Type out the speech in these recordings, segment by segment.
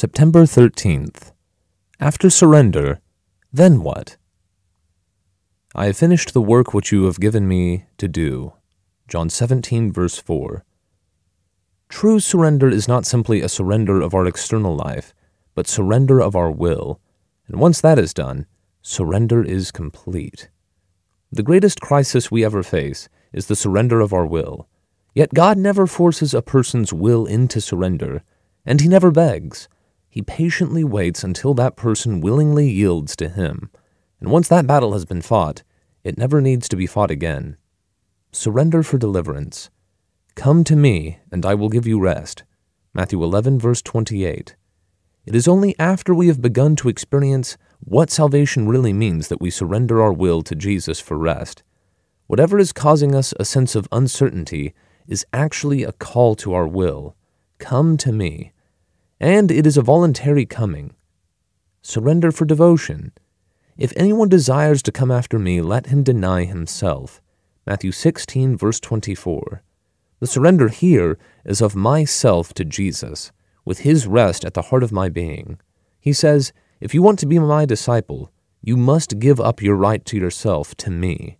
September 13th. After surrender, then what? I have finished the work which you have given me to do. John 17, verse 4. True surrender is not simply a surrender of our external life, but surrender of our will. And once that is done, surrender is complete. The greatest crisis we ever face is the surrender of our will. Yet God never forces a person's will into surrender, and He never begs he patiently waits until that person willingly yields to him. And once that battle has been fought, it never needs to be fought again. Surrender for deliverance. Come to me, and I will give you rest. Matthew 11, verse 28. It is only after we have begun to experience what salvation really means that we surrender our will to Jesus for rest. Whatever is causing us a sense of uncertainty is actually a call to our will Come to me and it is a voluntary coming. Surrender for devotion. If anyone desires to come after me, let him deny himself. Matthew 16, verse 24. The surrender here is of myself to Jesus, with his rest at the heart of my being. He says, If you want to be my disciple, you must give up your right to yourself to me.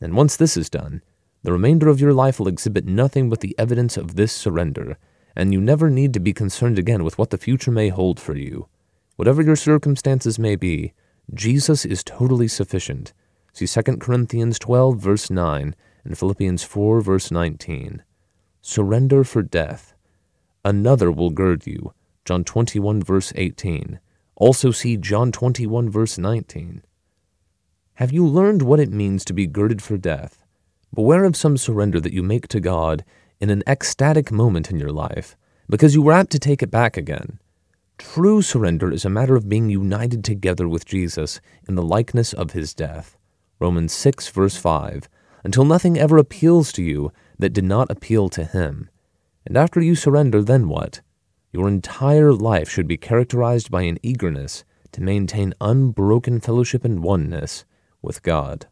And once this is done, the remainder of your life will exhibit nothing but the evidence of this surrender, and you never need to be concerned again with what the future may hold for you. Whatever your circumstances may be, Jesus is totally sufficient. See 2 Corinthians 12, verse 9, and Philippians 4, verse 19. Surrender for death. Another will gird you. John 21, verse 18. Also see John 21, verse 19. Have you learned what it means to be girded for death? Beware of some surrender that you make to God in an ecstatic moment in your life because you were apt to take it back again. True surrender is a matter of being united together with Jesus in the likeness of his death. Romans 6, verse 5, until nothing ever appeals to you that did not appeal to him. And after you surrender, then what? Your entire life should be characterized by an eagerness to maintain unbroken fellowship and oneness with God.